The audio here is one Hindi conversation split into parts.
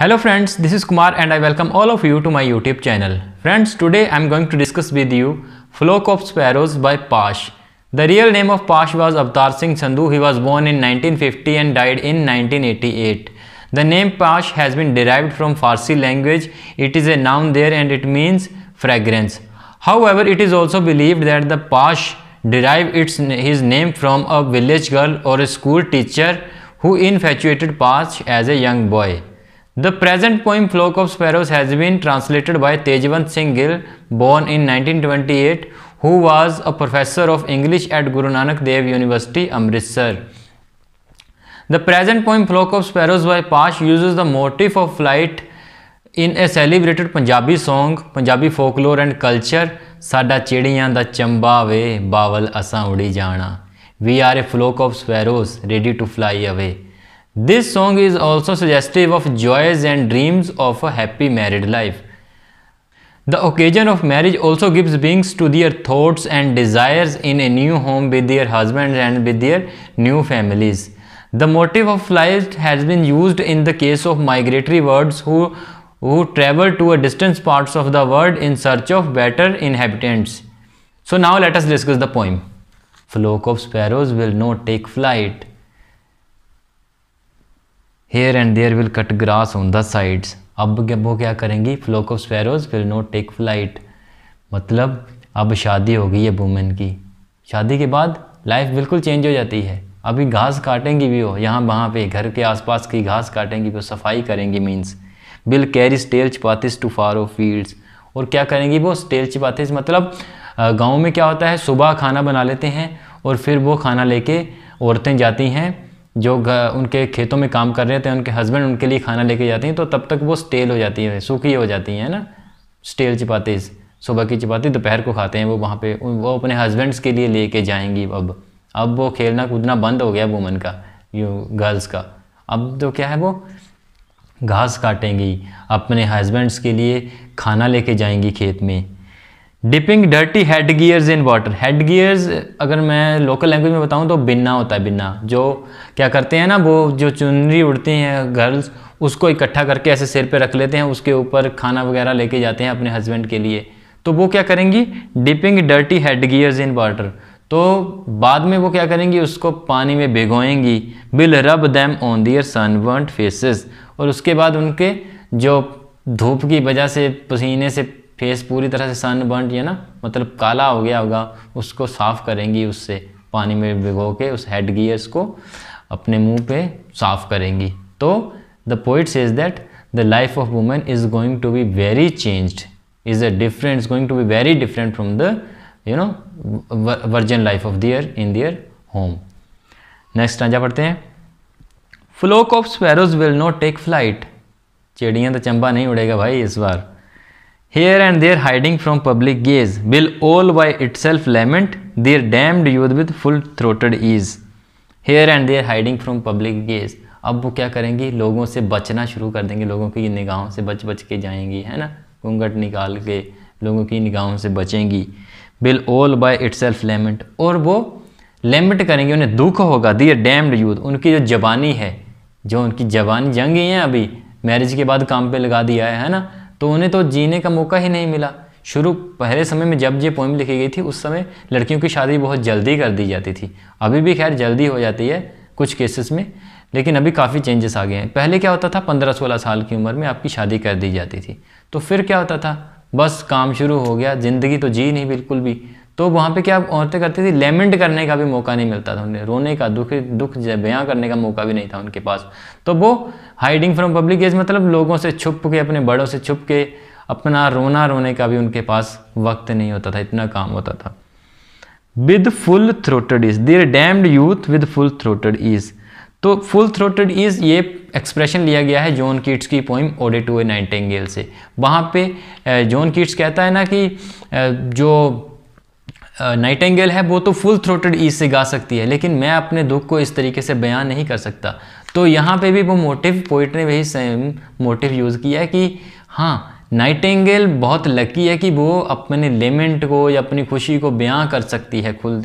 Hello friends, this is Kumar and I welcome all of you to my YouTube channel. Friends, today I am going to discuss with you Flock of Sparrows by Pash. The real name of Pash was Avtar Singh Sandhu. He was born in 1950 and died in 1988. The name Pash has been derived from Farsi language. It is a noun there and it means fragrance. However, it is also believed that the Pash derived its, his name from a village girl or a school teacher who infatuated Pash as a young boy. The present poem Flock of Sparrows has been translated by Tejwant Singh Gill, born in 1928, who was a professor of English at Guru Nanak Dev University, Amritsar. The present poem Flock of Sparrows by Pash uses the motif of flight in a celebrated Punjabi song, Punjabi folklore and culture, Sada chidiyan da chamba ve ਬਾਵਲ ਅਸਾਂ udi jana we are a flock of sparrows ready to fly away This song is also suggestive of joys and dreams of a happy married life. The occasion of marriage also gives wings to their thoughts and desires in a new home with their husbands and with their new families. The motive of flight has been used in the case of migratory birds who, who travel to a distant parts of the world in search of better inhabitants. So now let us discuss the poem. Flock of sparrows will not take flight here and there will cut grass on the sides अब वो क्या करेंगी flock of sparrows will not take flight मतलब अब शादी हो गई है वुमेन की शादी के बाद लाइफ बिल्कुल चेंज हो जाती है अभी घास काटेंगी भी हो यहाँ वहाँ पे घर के आसपास की घास काटेंगी वो सफाई करेंगी means will carry stale chapatis to farrow fields और क्या करेंगी वो स्टेल चपातिस मतलब गाँव में क्या होता है सुबह खाना बना लेते हैं और फिर वो खाना लेके औरतें जाती हैं जो उनके खेतों में काम कर रहे थे उनके हस्बैंड उनके लिए खाना लेके जाते हैं तो तब तक वो स्टेल हो जाती है सूखी हो जाती हैं ना स्टेल चपातीज़ सुबह की चपाती दोपहर को खाते हैं वो वहाँ पे वो अपने हस्बैंड्स के लिए लेके जाएंगी अब अब वो खेलना कूदना बंद हो गया वुमन का यू गर्ल्स का अब तो क्या है वो घास काटेंगी अपने हस्बैंड्स के लिए खाना लेके जाएंगी खेत में dipping dirty head gears in water head gears अगर मैं लोकल लैंग्वेज में बताऊँ तो बिन्ना होता है बिन्ना जो क्या करते हैं ना वो जो चुनरी उड़ती हैं गर्ल्स उसको इकट्ठा करके ऐसे सिर पे रख लेते हैं उसके ऊपर खाना वगैरह लेके जाते हैं अपने हस्बैंड के लिए तो वो क्या करेंगी dipping dirty head gears in water तो बाद में वो क्या करेंगी उसको पानी में भिगोएंगी will rub them on their sunburn faces और उसके बाद उनके जो धूप की वजह से पसीने से फेस पूरी तरह से सन बर्न या ना मतलब काला हो गया होगा उसको साफ़ करेंगी उससे पानी में भिगो के उस हेड गियर्स को अपने मुंह पे साफ करेंगी तो the poet says that the life of women is going to be very changed is a different going to be very different from the you know version life of their in their home next आजा पढ़ते हैं flock of sparrows will not take flight चिड़ियाँ तो चंबा नहीं उड़ेगा भाई इस बार here and there hiding from public gaze, will all by itself lament their damned youth with full throated ease. Here and there hiding from public gaze. अब वो क्या करेंगे लोगों से बचना शुरू कर देंगे लोगों की निगाहों से बच बच के जाएंगी है ना घूंघट निकाल के लोगों की निगाहों से बचेंगी will all by itself lament और वो लेमेंट करेंगे उन्हें दुख होगा दियर डैम्ड यूथ उनकी जो जबानी है जो उनकी जबानी जंग ही है अभी मैरिज के बाद काम पे लगा दिया है है ना तो उन्हें तो जीने का मौका ही नहीं मिला शुरू पहले समय में जब ये पोइम लिखी गई थी उस समय लड़कियों की शादी बहुत जल्दी कर दी जाती थी अभी भी खैर जल्दी हो जाती है कुछ केसेस में लेकिन अभी काफ़ी चेंजेस आ गए हैं पहले क्या होता था पंद्रह सोलह साल की उम्र में आपकी शादी कर दी जाती थी तो फिर क्या होता था बस काम शुरू हो गया ज़िंदगी तो जी नहीं बिल्कुल भी तो वहाँ पे क्या औरतें करती थी लेमेंट करने का भी मौका नहीं मिलता था उन्हें रोने का दुख दुख बयां करने का मौका भी नहीं था उनके पास तो वो हाइडिंग फ्रॉम पब्लिक एज मतलब लोगों से छुप के अपने बड़ों से छुप के अपना रोना रोने का भी उनके पास वक्त नहीं होता था इतना काम होता था with full throated ease there damned youth with full throated ease तो फुल थ्रोटेड इज ये एक्सप्रेशन लिया गया है जॉन कीट्स की poem ode to a nightingale से वहाँ पे जॉन कीट्स कहता है ना कि जो नाइटेंगेल है वो तो फुल थ्रोटेड ईज से गा सकती है लेकिन मैं अपने दुख को इस तरीके से बयान नहीं कर सकता तो यहाँ पे भी वो मोटिव पोइट ने वही सेम मोटिव यूज़ किया है कि हाँ नाइटेंगेल बहुत लकी है कि वो अपने लेमेंट को या अपनी खुशी को बयां कर सकती है खुल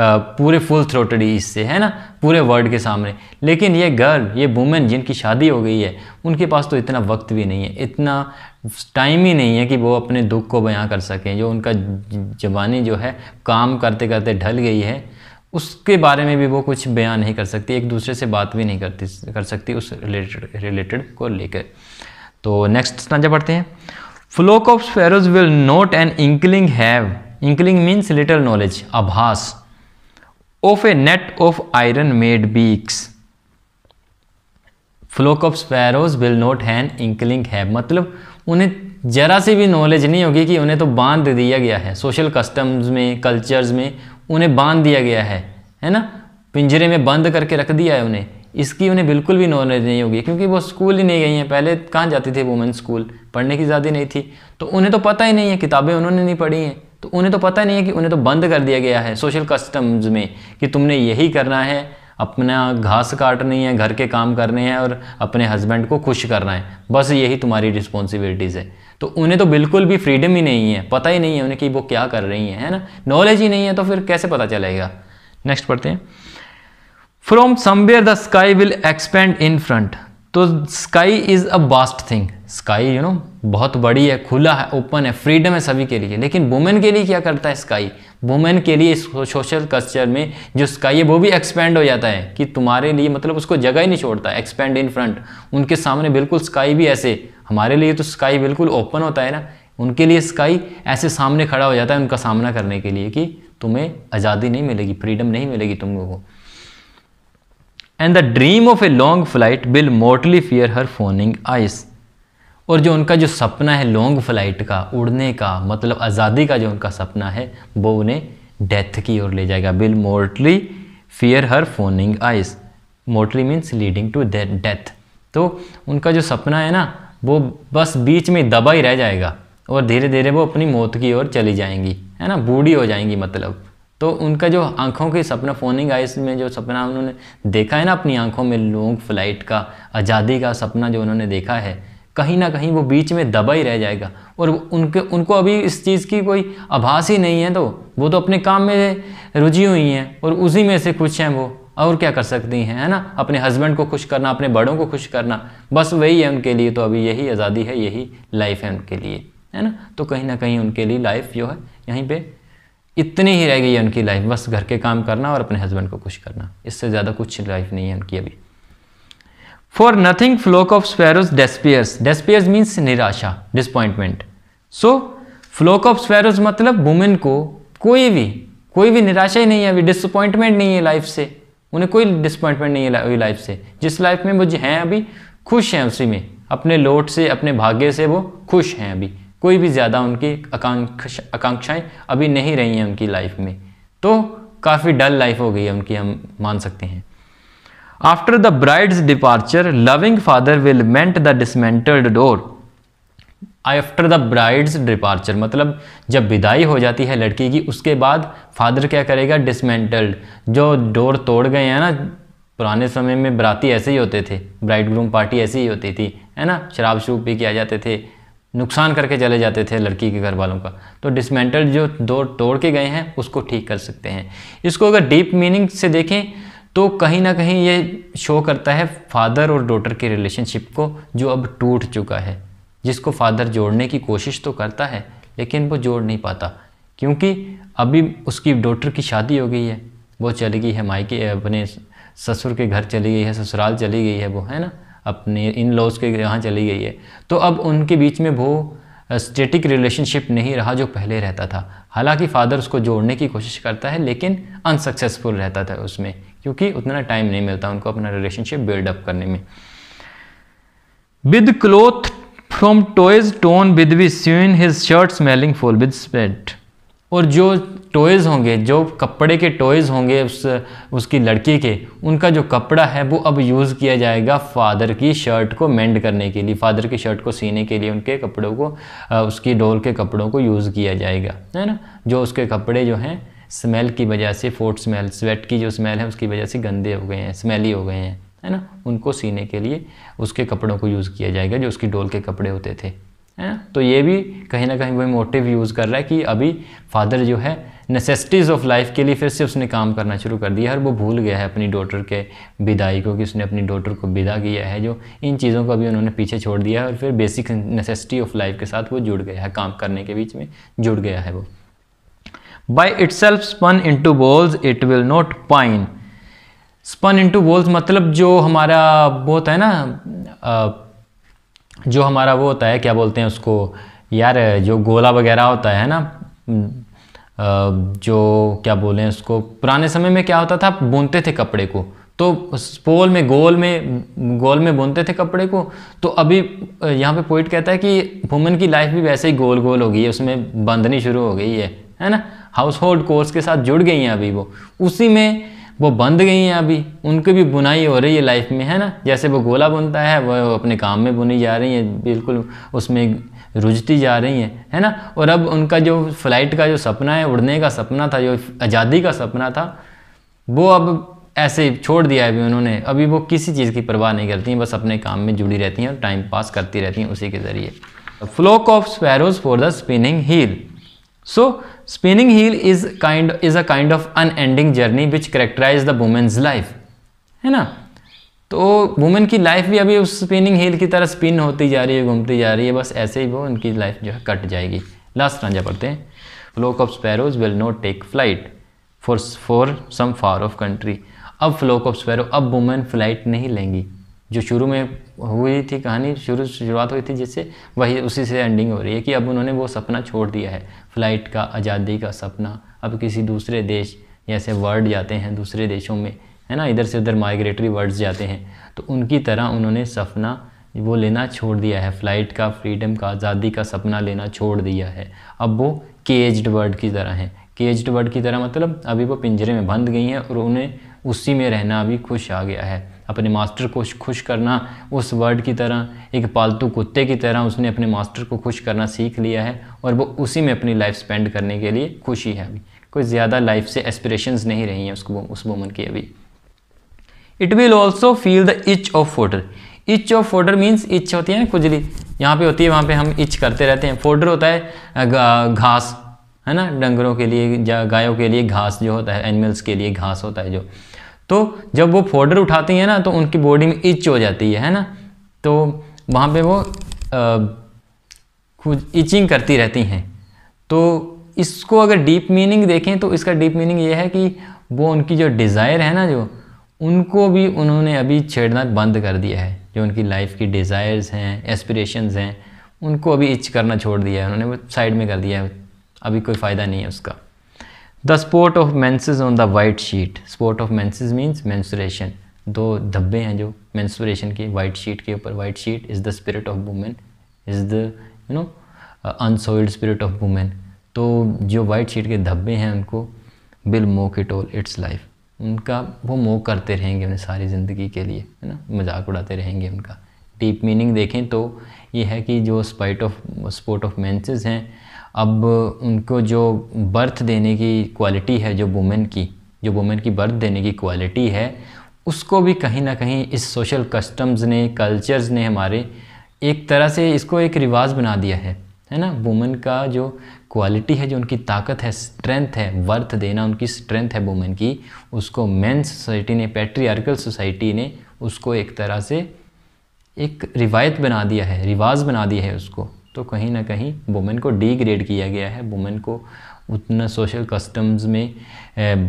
पूरे फुल थ्रोटडी इससे है ना पूरे वर्ल्ड के सामने लेकिन ये गर्ल ये वुमेन जिनकी शादी हो गई है उनके पास तो इतना वक्त भी नहीं है इतना टाइम ही नहीं है कि वो अपने दुख को बयां कर सकें जो उनका जवानी जो है काम करते करते ढल गई है उसके बारे में भी वो कुछ बयाँ नहीं कर सकती एक दूसरे से बात भी नहीं करती कर सकती उस रिलेटेड रिलेटेड को लेकर तो नेक्स्ट स्टांजा पढ़ते हैं flock of sparrows will not an inkling have inkling means little knowledge आभास of a net of iron made beaks flock of sparrows will not an inkling have मतलब उन्हें जरा सी भी नॉलेज नहीं होगी कि उन्हें तो बांध दिया गया है सोशल कस्टम्स में कल्चर्स में उन्हें बांध दिया गया है है ना पिंजरे में बंद करके रख दिया है उन्हें इसकी उन्हें बिल्कुल भी नॉलेज नहीं होगी क्योंकि वो स्कूल ही नहीं गई हैं पहले कहाँ जाती थी वुमेन स्कूल पढ़ने की ज़्यादा नहीं थी तो उन्हें तो पता ही नहीं है किताबें उन्होंने नहीं पढ़ी हैं तो उन्हें तो पता नहीं है कि उन्हें तो बंद कर दिया गया है सोशल कस्टम्स में कि तुमने यही करना है अपना घास काटनी है घर के काम करने हैं और अपने हस्बैंड को खुश करना है बस यही तुम्हारी रिस्पॉन्सिबिलिटीज़ है तो उन्हें तो बिल्कुल भी फ्रीडम ही नहीं है पता ही नहीं है उन्हें कि वो क्या कर रही हैं है ना नॉलेज ही नहीं है तो फिर कैसे पता चलेगा नेक्स्ट पढ़ते हैं from somewhere the sky will expand in front तो sky is a vast thing sky you know बहुत बड़ी है खुला है ओपन है फ्रीडम है सभी के लिए लेकिन वुमेन के लिए क्या करता है स्काई वुमेन के लिए सोशल कल्चर में जो स्काई है वो भी एक्सपेंड हो जाता है कि तुम्हारे लिए मतलब उसको जगह ही नहीं छोड़ता एक्सपेंड इन फ्रंट उनके सामने बिल्कुल स्काई भी ऐसे हमारे लिए तो स्काई बिल्कुल ओपन होता है ना उनके लिए स्काई ऐसे सामने खड़ा हो जाता है उनका सामना करने के लिए कि तुम्हें आज़ादी नहीं मिलेगी फ्रीडम नहीं मिलेगी तुम लोगों को and the dream of a long flight will motley fear her fawning eyes और जो उनका जो सपना है लॉन्ग फ्लाइट का उड़ने का मतलब आज़ादी का जो उनका सपना है वो उन्हें डेथ की ओर ले जाएगा will motley fear her fawning eyes motley means leading to death तो उनका जो सपना है ना वो बस बीच में दबा ही रह जाएगा और धीरे धीरे वो अपनी मौत की ओर चली जाएंगी है ना बूढ़ी हो जाएंगी मतलब तो उनका जो आंखों के सपना फोनिंग आइस में जो सपना उन्होंने देखा है ना अपनी आंखों में लॉन्ग फ्लाइट का आज़ादी का सपना जो उन्होंने देखा है कहीं ना कहीं वो बीच में दबा ही रह जाएगा और उनके उनको अभी इस चीज़ की कोई आभास ही नहीं है तो वो तो अपने काम में रुझी हुई हैं और उसी में से खुश हैं वो और क्या कर सकती हैं है ना अपने हस्बैंड को खुश करना अपने बड़ों को खुश करना बस वही है उनके लिए तो अभी यही आज़ादी है यही लाइफ है उनके लिए है ना तो कहीं ना कहीं उनके लिए लाइफ जो है यहीं पर इतनी ही रह गई है उनकी लाइफ बस घर के काम करना और अपने हस्बैंड को खुश करना इससे ज़्यादा कुछ लाइफ नहीं है उनकी अभी for nothing flock of sparrows despairs despairs means निराशा disappointment so flock of sparrows मतलब वुमेन को कोई भी कोई भी निराशा ही नहीं है अभी डिसअपॉइंटमेंट नहीं है लाइफ से उन्हें कोई डिसअपॉइंटमेंट नहीं है लाइफ से जिस लाइफ में वो हैं अभी खुश हैं उसी में अपने लोट से अपने भाग्य से वो खुश हैं अभी कोई भी ज़्यादा उनकी आकांक्ष आकांक्षाएँ अभी नहीं रही हैं उनकी लाइफ में तो काफ़ी डल लाइफ हो गई है उनकी हम मान सकते हैं after the bride's departure loving father will mend the dismantled door after the bride's departure मतलब जब विदाई हो जाती है लड़की की उसके बाद फादर क्या करेगा डिसमेंटल्ड जो डोर तोड़ गए हैं ना पुराने समय में बराती ऐसे ही होते थे ब्राइड ग्रूम पार्टी ऐसी ही होती थी है ना शराब शरूब भी किया जाते थे नुकसान करके चले जाते थे लड़की के घर वालों का तो डिसमेंटल जो दो तोड़ के गए हैं उसको ठीक कर सकते हैं इसको अगर डीप मीनिंग से देखें तो कहीं ना कहीं ये शो करता है फादर और डॉटर के रिलेशनशिप को जो अब टूट चुका है जिसको फादर जोड़ने की कोशिश तो करता है लेकिन वो जोड़ नहीं पाता क्योंकि अभी उसकी डॉटर की शादी हो गई है वो चली गई है मायके अपने ससुर के घर चली गई है ससुराल चली गई है वो है ना अपने इन लॉज के यहाँ चली गई है तो अब उनके बीच में वो स्टेटिक रिलेशनशिप नहीं रहा जो पहले रहता था हालांकि फादर उसको जोड़ने की कोशिश करता है लेकिन अनसक्सेसफुल रहता था उसमें क्योंकि उतना टाइम नहीं मिलता उनको अपना रिलेशनशिप बिल्डअप करने में with cloth from toys torn with we seen his shirt smelling full with spate और जो टॉयज़ होंगे जो कपड़े के टॉयज़ होंगे उस उसकी लड़की के उनका जो कपड़ा है वो अब यूज़ किया जाएगा फादर की शर्ट को मेंड करने के लिए फादर की शर्ट को सीने के लिए उनके कपड़ों को उसकी डोल के कपड़ों को यूज़ किया जाएगा है ना जो उसके कपड़े जो हैं स्मेल की वजह से फोर्ट स्मेल स्वेट की जो स्मेल है उसकी वजह से गंदे हो गए हैं स्मेली हो गए हैं है ना उनको सीने के लिए उसके कपड़ों को यूज़ किया जाएगा जो उसकी डोल के कपड़े होते थे है तो ये भी कहीं ना कहीं वही मोटिव यूज़ कर रहा है कि अभी फादर जो है नेसेसिटीज़ ऑफ लाइफ के लिए फिर से उसने काम करना शुरू कर दिया है और वो भूल गया है अपनी डॉटर के विदाई को कि उसने अपनी डॉटर को विदा किया है जो इन चीज़ों को अभी उन्होंने पीछे छोड़ दिया है और फिर बेसिक नेसेसिटी ऑफ लाइफ के साथ वो जुड़ गया है काम करने के बीच में जुड़ गया है वो by itself spun into bowls it will not pine spun into bowls मतलब जो हमारा बहुत है ना जो हमारा वो होता है क्या बोलते हैं उसको यार जो गोला वगैरह होता है ना जो क्या बोलें उसको पुराने समय में क्या होता था बुनते थे कपड़े को तो पोल में गोल में गोल में बुनते थे कपड़े को तो अभी यहाँ पे पोइट कहता है कि वुमेन की लाइफ भी वैसे ही गोल गोल हो गई है उसमें बंधनी शुरू हो गई है है ना हाउस होल्ड कोर्स के साथ जुड़ गई हैं अभी वो उसी में वो बंध गई हैं अभी उनकी भी बुनाई हो रही है लाइफ में है ना जैसे वो गोला बुनता है वो अपने काम में बुनी जा रही हैं बिल्कुल उसमें रुझती जा रही हैं है ना और अब उनका जो फ्लाइट का जो सपना है उड़ने का सपना था जो आज़ादी का सपना था वो अब ऐसे छोड़ दिया अभी उन्होंने अभी वो किसी चीज़ की परवाह नहीं करती हैं बस अपने काम में जुड़ी रहती हैं और टाइम पास करती रहती हैं उसी के ज़रिए flock of sparrows for the spinning heel So spinning heel is kind is a kind of unending journey which characterize the women's life है ना तो वुमेन की लाइफ भी अभी उस स्पिनिंग हील की तरह स्पिन होती जा रही है घूमती जा रही है बस ऐसे ही वो उनकी लाइफ जो है कट जाएगी लास्ट रांझा पढ़ते हैं flock of sparrows will not take flight for for some far off country अब फ्लोक ऑफ स्पैरो अब वुमेन फ्लाइट नहीं लेंगी जो शुरू में हुई थी कहानी शुरू शुरुआत हुई थी जिससे वही उसी से एंडिंग हो रही है कि अब उन्होंने वो सपना छोड़ दिया है फ़्लाइट का आज़ादी का सपना अब किसी दूसरे देश जैसे वर्ड जाते हैं दूसरे देशों में है ना इधर से उधर माइग्रेटरी वर्ड्स जाते हैं तो उनकी तरह उन्होंने सपना वो लेना छोड़ दिया है फ़्लाइट का फ्रीडम का आज़ादी का सपना लेना छोड़ दिया है अब वो केज्ड वर्ड की तरह हैं केज्ड वर्ड की तरह मतलब अभी वो पिंजरे में बंद गई हैं और उन्हें उसी में रहना अभी खुश आ गया है अपने मास्टर को खुश करना उस वर्ड की तरह एक पालतू कुत्ते की तरह उसने अपने मास्टर को खुश करना सीख लिया है और वो उसी में अपनी लाइफ स्पेंड करने के लिए खुशी है अभी कोई ज़्यादा लाइफ से एस्पिरेशंस नहीं रही हैं उसको उस वूमन की अभी it will also feel the itch of fodder itch of fodder means itch होती है ना खुजली यहाँ पे होती है वहाँ पे हम इच करते रहते हैं फोटर होता है घास है ना डंगरों के लिए या गायों के लिए घास जो होता है एनिमल्स के लिए घास होता है जो तो जब वो फोल्डर उठाती है ना तो उनकी बॉडी में इच हो जाती है है ना तो वहाँ पे वो खुद इचिंग करती रहती हैं तो इसको अगर डीप मीनिंग देखें तो इसका डीप मीनिंग ये है कि वो उनकी जो डिज़ायर है ना जो उनको भी उन्होंने अभी छेड़ना बंद कर दिया है जो उनकी लाइफ की डिज़ायर्स हैं एस्पिरेशंस हैं उनको अभी इच करना छोड़ दिया है उन्होंने वो साइड में कर दिया है अभी कोई फ़ायदा नहीं है उसका the spot of menses on the white sheet spot of menses means menstruation दो धब्बे हैं जो मैंसुरेशन के वाइट शीट के ऊपर white sheet is the spirit of women is the you know unsoiled spirit of women तो जो वाइट शीट के धब्बे हैं उनको will mock it all its life उनका वो मोक करते रहेंगे उन्हें सारी ज़िंदगी के लिए है ना मजाक उड़ाते रहेंगे उनका डीप मीनिंग देखें तो ये है कि जो spite of spot of menses हैं अब उनको जो बर्थ देने की क्वालिटी है जो वुमेन की जो वुमेन की बर्थ देने की क्वालिटी है उसको भी कहीं ना कहीं इस सोशल कस्टम्स ने कल्चर्स ने हमारे एक तरह से इसको एक रिवाज बना दिया है है ना वुमेन का जो क्वालिटी है जो उनकी ताकत है स्ट्रेंथ है वर्थ देना उनकी स्ट्रेंथ है वुमेन की उसको मैन सोसाइटी ने पैट्रियार्कल सोसाइटी ने उसको एक तरह से एक रिवायत बना दिया है रिवाज बना दिया है उसको तो कहीं ना कहीं वुमेन को डीग्रेड किया गया है वुमेन को उतना सोशल कस्टम्स में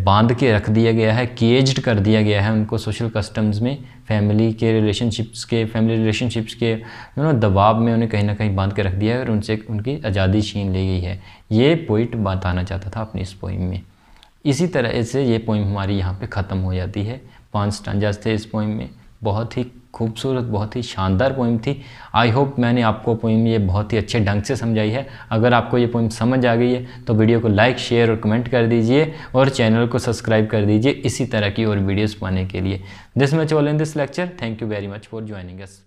बांध के रख दिया गया है केज्ड कर दिया गया है उनको सोशल कस्टम्स में फैमिली के रिलेशनशिप्स के फैमिली रिलेशनशिप्स के यू नो दबाव में उन्हें कहीं ना कहीं बांध के रख दिया है और उनसे उनकी आज़ादी छीन ली गई है ये पोइट बताना चाहता था अपनी इस पोइम में इसी तरह से ये पोइम हमारी यहाँ पे ख़त्म हो जाती है पांच स्टांजाज थे इस पोइम में बहुत ही खूबसूरत बहुत ही शानदार पोइम थी आई होप मैंने आपको पोइम ये बहुत ही अच्छे ढंग से समझाई है अगर आपको ये पोइम समझ आ गई है तो वीडियो को लाइक शेयर और कमेंट कर दीजिए और चैनल को सब्सक्राइब कर दीजिए इसी तरह की और वीडियोज़ पाने के लिए this much all in this lecture thank you very much for joining us